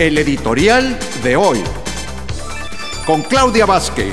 El editorial de hoy. Con Claudia Vázquez.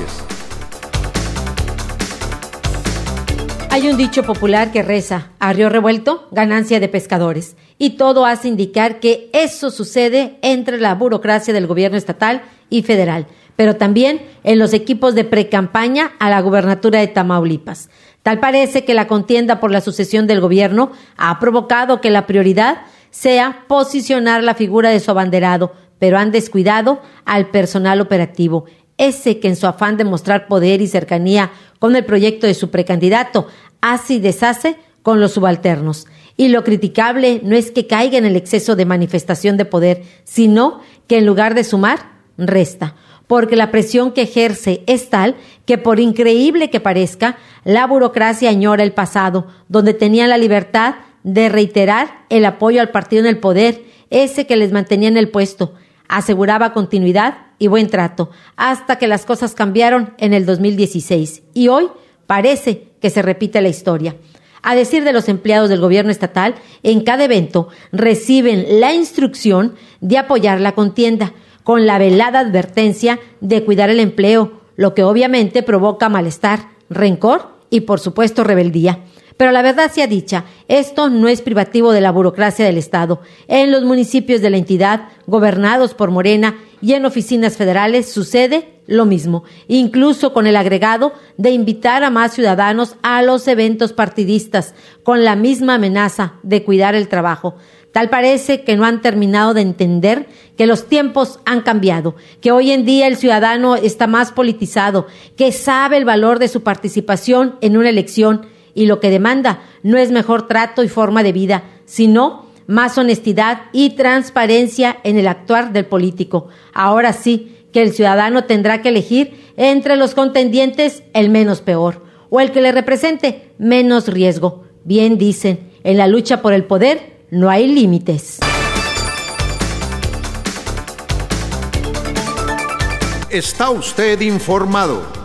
Hay un dicho popular que reza, a río revuelto, ganancia de pescadores. Y todo hace indicar que eso sucede entre la burocracia del gobierno estatal y federal, pero también en los equipos de precampaña a la gubernatura de Tamaulipas. Tal parece que la contienda por la sucesión del gobierno ha provocado que la prioridad sea posicionar la figura de su abanderado, pero han descuidado al personal operativo, ese que en su afán de mostrar poder y cercanía con el proyecto de su precandidato, hace y deshace con los subalternos. Y lo criticable no es que caiga en el exceso de manifestación de poder, sino que en lugar de sumar, resta porque la presión que ejerce es tal que, por increíble que parezca, la burocracia añora el pasado, donde tenía la libertad de reiterar el apoyo al partido en el poder, ese que les mantenía en el puesto. Aseguraba continuidad y buen trato, hasta que las cosas cambiaron en el 2016. Y hoy parece que se repite la historia. A decir de los empleados del gobierno estatal, en cada evento reciben la instrucción de apoyar la contienda, con la velada advertencia de cuidar el empleo, lo que obviamente provoca malestar, rencor y por supuesto rebeldía. Pero la verdad sea dicha, esto no es privativo de la burocracia del Estado. En los municipios de la entidad, gobernados por Morena y en oficinas federales, sucede lo mismo, incluso con el agregado de invitar a más ciudadanos a los eventos partidistas, con la misma amenaza de cuidar el trabajo. Tal parece que no han terminado de entender que los tiempos han cambiado, que hoy en día el ciudadano está más politizado, que sabe el valor de su participación en una elección, y lo que demanda no es mejor trato y forma de vida, sino más honestidad y transparencia en el actuar del político. Ahora sí que el ciudadano tendrá que elegir entre los contendientes el menos peor o el que le represente menos riesgo. Bien dicen, en la lucha por el poder no hay límites. Está usted informado